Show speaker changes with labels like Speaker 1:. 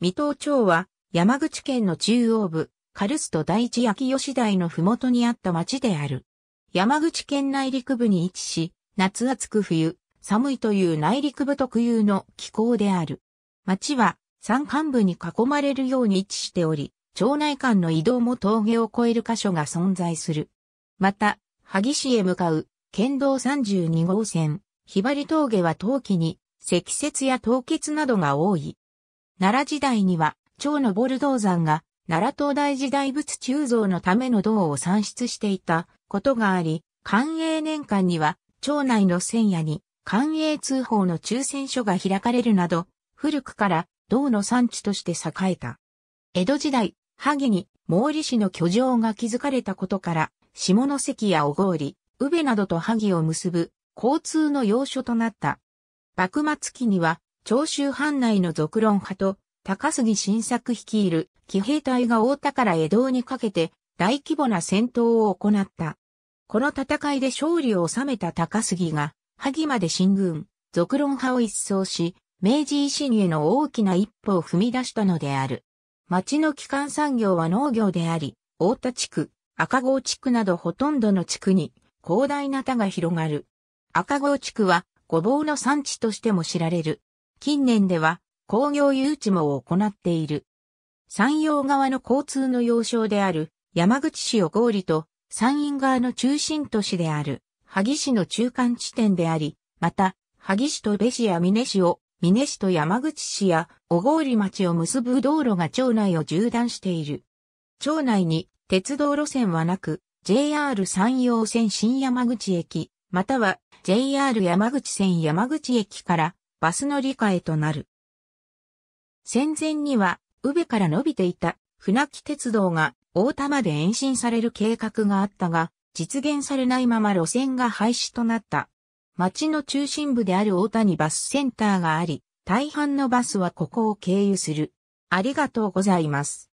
Speaker 1: 水戸町は山口県の中央部、カルスト第一焼吉台のふもとにあった町である。山口県内陸部に位置し、夏暑く冬、寒いという内陸部特有の気候である。町は山間部に囲まれるように位置しており、町内間の移動も峠を越える箇所が存在する。また、萩市へ向かう県道32号線、ひばり峠は冬季に積雪や凍結などが多い。奈良時代には、蝶のボルドー山が、奈良東大時代仏鋳造のための銅を産出していたことがあり、寛永年間には、町内の千夜に、寛永通報の抽選所が開かれるなど、古くから銅の産地として栄えた。江戸時代、萩に毛利氏の居城が築かれたことから、下関や小郡、宇部などと萩を結ぶ交通の要所となった。幕末期には長州藩内の俗論派と、高杉晋作率いる騎兵隊が大田から江戸にかけて大規模な戦闘を行った。この戦いで勝利を収めた高杉が、萩まで進軍、俗論派を一掃し、明治維新への大きな一歩を踏み出したのである。町の基幹産業は農業であり、大田地区、赤郷地区などほとんどの地区に広大な田が広がる。赤郷地区はごぼうの産地としても知られる。近年では工業誘致も行っている。山陽側の交通の要衝である山口市を合理と山陰側の中心都市である萩市の中間地点であり、また萩市と部市や峰市を峰市と山口市や小郡町を結ぶ道路が町内を縦断している。町内に鉄道路線はなく、JR 山陽線新山口駅、または JR 山口線山口駅からバス乗り換えとなる。戦前には、宇部から伸びていた船木鉄道が大田まで延伸される計画があったが、実現されないまま路線が廃止となった。町の中心部である大田にバスセンターがあり、大半のバスはここを経由する。ありがとうございます。